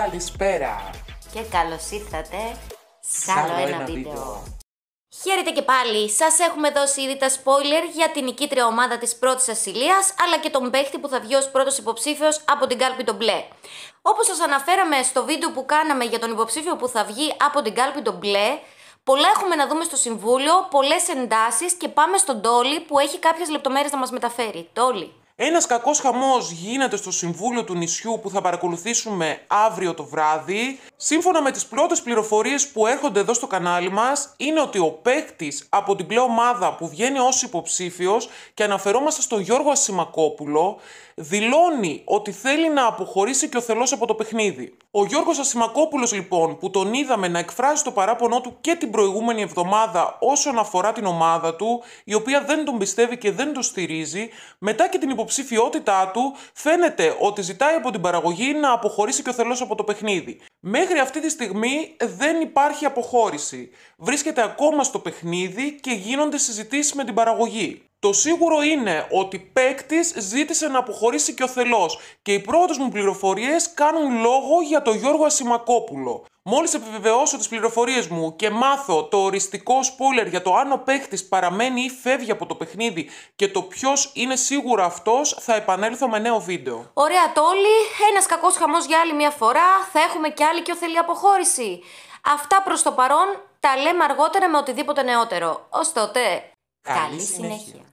Καλησπέρα! Και καλώς ήρθατε σε άλλο ένα, ένα βίντεο. Χαίρετε και πάλι! Σας έχουμε δώσει ήδη τα spoiler για την νικήτρια ομάδα της πρώτης ασυλίας, αλλά και τον παίχτη που θα βγει ως πρώτος υποψήφιος από την κάλπη τον μπλε. Όπως σας αναφέραμε στο βίντεο που κάναμε για τον υποψήφιο που θα βγει από την κάλπη τον μπλε, πολλά έχουμε να δούμε στο συμβούλιο, πολλές εντάσεις και πάμε στον Τόλι που έχει κάποιες λεπτομέρειες να μας μεταφέρει. Τόλι. Ένας κακός χαμός γίνεται στο Συμβούλιο του νησιού που θα παρακολουθήσουμε αύριο το βράδυ. Σύμφωνα με τις πρώτες πληροφορίες που έρχονται εδώ στο κανάλι μας, είναι ότι ο παίκτης από την πλέον ομάδα που βγαίνει ως υποψήφιος και αναφερόμαστε στον Γιώργο Ασημακόπουλο, δηλώνει ότι θέλει να αποχωρήσει και ο θελό από το παιχνίδι. Ο Γιώργος Ασημακόπουλος, λοιπόν, που τον είδαμε να εκφράζει το παράπονό του και την προηγούμενη εβδομάδα όσον αφορά την ομάδα του, η οποία δεν τον πιστεύει και δεν τον στηρίζει, μετά και την υποψήφια υποψηφιότητά του φαίνεται ότι ζητάει από την παραγωγή να αποχωρήσει και ο θελός από το παιχνίδι. Μέχρι αυτή τη στιγμή δεν υπάρχει αποχώρηση. Βρίσκεται ακόμα στο παιχνίδι και γίνονται συζητήσεις με την παραγωγή. Το σίγουρο είναι ότι παίκτης ζήτησε να αποχωρήσει και ο Θελός και οι πρώτες μου πληροφορίες κάνουν λόγο για τον Γιώργο Ασημακόπουλο. Μόλις επιβεβαιώσω τις πληροφορίες μου και μάθω το οριστικό spoiler για το αν ο παίχτης παραμένει ή φεύγει από το παιχνίδι και το ποιος είναι σίγουρα αυτός, θα επανέλθω με νέο βίντεο. Ωραία, Τόλι. Ένας κακός χαμός για άλλη μια φορά. Θα έχουμε κι άλλη και οθελή αποχώρηση. Αυτά προς το παρόν τα λέμε αργότερα με οτιδήποτε νεότερο. Ως τότε. Καλή, συνέχεια.